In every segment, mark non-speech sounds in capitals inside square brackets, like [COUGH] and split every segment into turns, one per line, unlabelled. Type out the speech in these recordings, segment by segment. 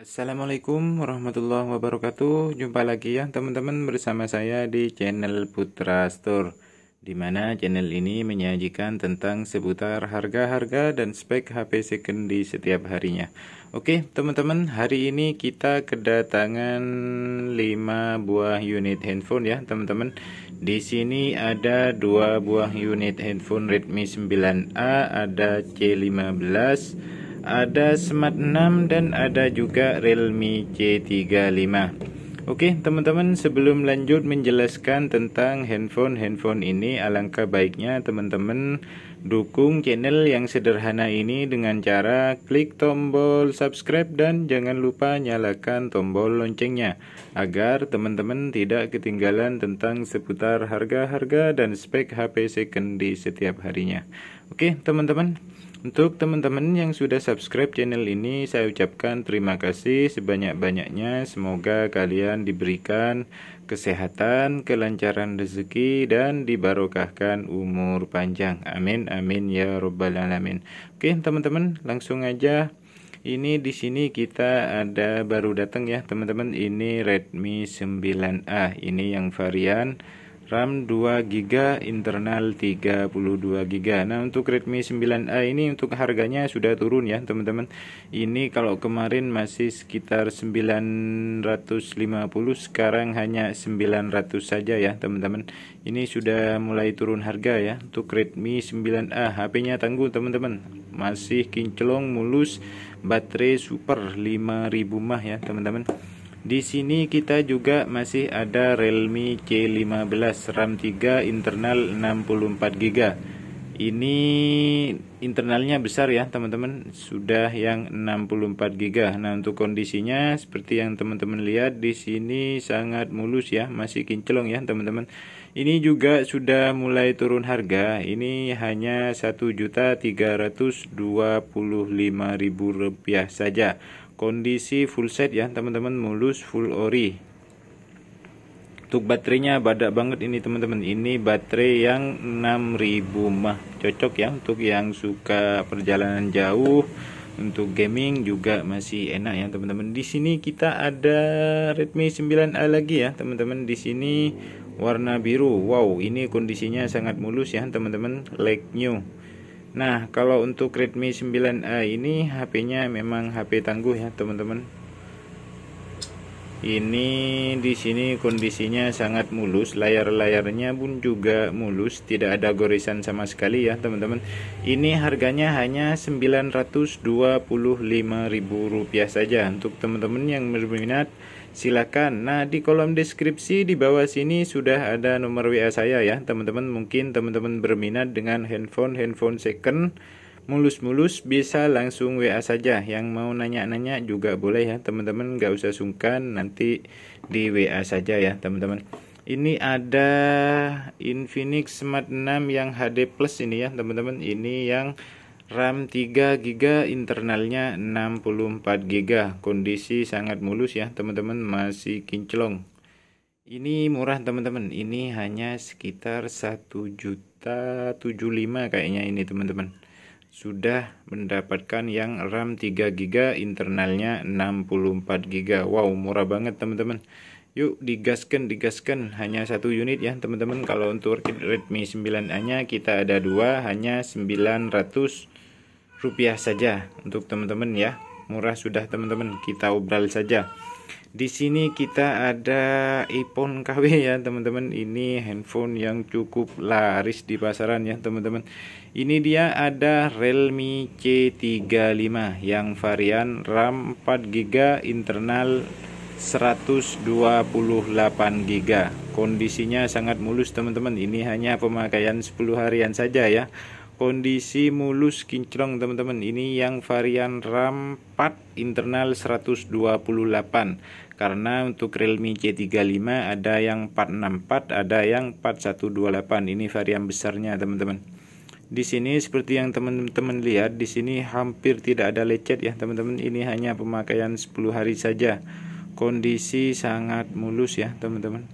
Assalamualaikum warahmatullahi wabarakatuh Jumpa lagi ya teman-teman bersama saya di channel Putra Store Dimana channel ini menyajikan tentang seputar harga-harga dan spek HP second di setiap harinya. Oke, teman-teman, hari ini kita kedatangan 5 buah unit handphone ya, teman-teman. Di sini ada 2 buah unit handphone Redmi 9A, ada C15 ada Smart 6 dan ada juga Realme C35 Oke teman-teman sebelum lanjut menjelaskan tentang handphone-handphone ini Alangkah baiknya teman-teman dukung channel yang sederhana ini Dengan cara klik tombol subscribe dan jangan lupa nyalakan tombol loncengnya Agar teman-teman tidak ketinggalan tentang seputar harga-harga dan spek HP second di setiap harinya Oke teman-teman untuk teman-teman yang sudah subscribe channel ini, saya ucapkan terima kasih sebanyak-banyaknya. Semoga kalian diberikan kesehatan, kelancaran rezeki, dan dibarokahkan umur panjang. Amin, amin ya Rabbal 'Alamin. Oke, teman-teman, langsung aja. Ini di sini kita ada baru datang ya, teman-teman. Ini Redmi 9A, ini yang varian RAM 2 GB, internal 32 GB. Nah, untuk Redmi 9A ini untuk harganya sudah turun ya, teman-teman. Ini kalau kemarin masih sekitar 950, sekarang hanya 900 saja ya, teman-teman. Ini sudah mulai turun harga ya untuk Redmi 9A. HP-nya tangguh, teman-teman. Masih kinclong mulus, baterai super 5000 mah ya, teman-teman. Di sini kita juga masih ada Realme C15 RAM 3 internal 64GB. Ini internalnya besar ya teman-teman, sudah yang 64GB. Nah, untuk kondisinya seperti yang teman-teman lihat di sini sangat mulus ya, masih kinclong ya teman-teman. Ini juga sudah mulai turun harga. Ini hanya rp rupiah saja kondisi full set ya teman-teman mulus full ori untuk baterainya badak banget ini teman-teman ini baterai yang 6000 mah cocok ya untuk yang suka perjalanan jauh untuk gaming juga masih enak ya teman-teman di sini kita ada Redmi 9A lagi ya teman-teman di sini warna biru wow ini kondisinya sangat mulus ya teman-teman like new Nah kalau untuk Redmi 9A ini HP-nya memang HP tangguh ya teman-teman. Ini di sini kondisinya sangat mulus, layar-layarnya pun juga mulus, tidak ada goresan sama sekali ya teman-teman. Ini harganya hanya Rp925.000 saja untuk teman-teman yang berminat silakan. Nah, di kolom deskripsi di bawah sini sudah ada nomor WA saya ya, teman-teman. Mungkin teman-teman berminat dengan handphone-handphone second mulus-mulus bisa langsung WA saja. Yang mau nanya-nanya juga boleh ya, teman-teman. Gak usah sungkan, nanti di WA saja ya, teman-teman. Ini ada Infinix Smart 6 yang HD Plus ini ya, teman-teman. Ini yang RAM 3 GB, internalnya 64 GB. Kondisi sangat mulus ya, teman-teman, masih kinclong. Ini murah, teman-teman. Ini hanya sekitar 1 juta 75 kayaknya ini, teman-teman. Sudah mendapatkan yang RAM 3 GB, internalnya 64 GB. Wow, murah banget, teman-teman. Yuk digaskan digaskan hanya satu unit ya teman-teman kalau untuk Redmi 9A nya kita ada dua hanya 900 rupiah saja untuk teman-teman ya murah sudah teman-teman kita obral saja di sini kita ada iPhone [LAUGHS] KW ya teman-teman ini handphone yang cukup laris di pasaran ya teman-teman ini dia ada Realme C35 yang varian RAM 4GB internal 128GB kondisinya sangat mulus teman-teman ini hanya pemakaian 10 harian saja ya kondisi mulus kinclong teman-teman ini yang varian RAM 4 internal 128 karena untuk Realme C35 ada yang 464 ada yang 4128 ini varian besarnya teman-teman di sini seperti yang teman-teman lihat di sini hampir tidak ada lecet ya teman-teman ini hanya pemakaian 10 hari saja kondisi sangat mulus ya teman-teman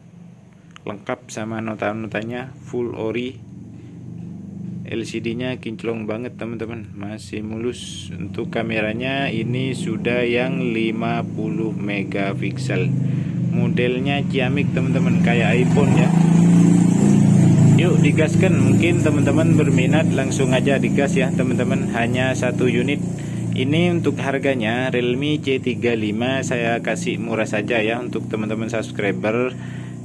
lengkap sama nota-notanya full ori LCD-nya kinclong banget teman-teman masih mulus untuk kameranya ini sudah yang 50 megapiksel modelnya ciamik teman-teman kayak iPhone ya yuk digaskan mungkin teman-teman berminat langsung aja digas ya teman-teman hanya satu unit ini untuk harganya Realme C35 saya kasih murah saja ya untuk teman-teman subscriber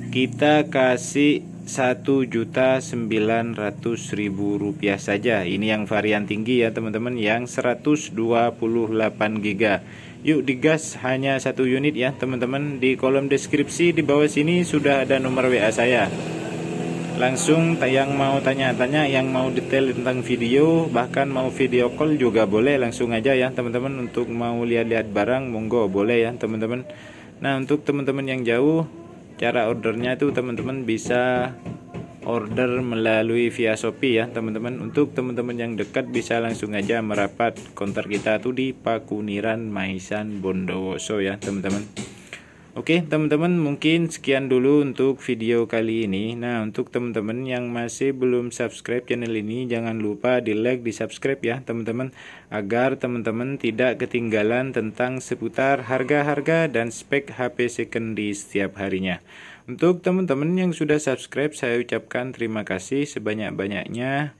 kita kasih Rp1.900.000 saja. Ini yang varian tinggi ya teman-teman yang 128 GB. Yuk digas hanya satu unit ya teman-teman. Di kolom deskripsi di bawah sini sudah ada nomor WA saya. Langsung yang mau tanya-tanya, yang mau detail tentang video, bahkan mau video call juga boleh langsung aja ya teman-teman untuk mau lihat-lihat barang monggo boleh ya teman-teman. Nah, untuk teman-teman yang jauh cara ordernya itu teman-teman bisa order melalui via Shopee ya teman-teman untuk teman-teman yang dekat bisa langsung aja merapat konter kita tuh di Pakuniran Mahisan Bondowoso ya teman-teman Oke teman-teman mungkin sekian dulu untuk video kali ini Nah untuk teman-teman yang masih belum subscribe channel ini Jangan lupa di like di subscribe ya teman-teman Agar teman-teman tidak ketinggalan tentang seputar harga-harga dan spek HP second di setiap harinya Untuk teman-teman yang sudah subscribe saya ucapkan terima kasih sebanyak-banyaknya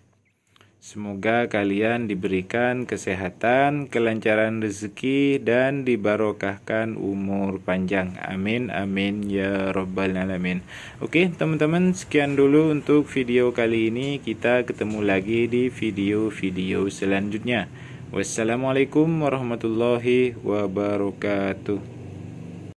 Semoga kalian diberikan kesehatan, kelancaran rezeki, dan dibarokahkan umur panjang. Amin, amin, ya Rabbal 'Alamin. Oke, teman-teman, sekian dulu untuk video kali ini. Kita ketemu lagi di video-video selanjutnya. Wassalamualaikum warahmatullahi wabarakatuh.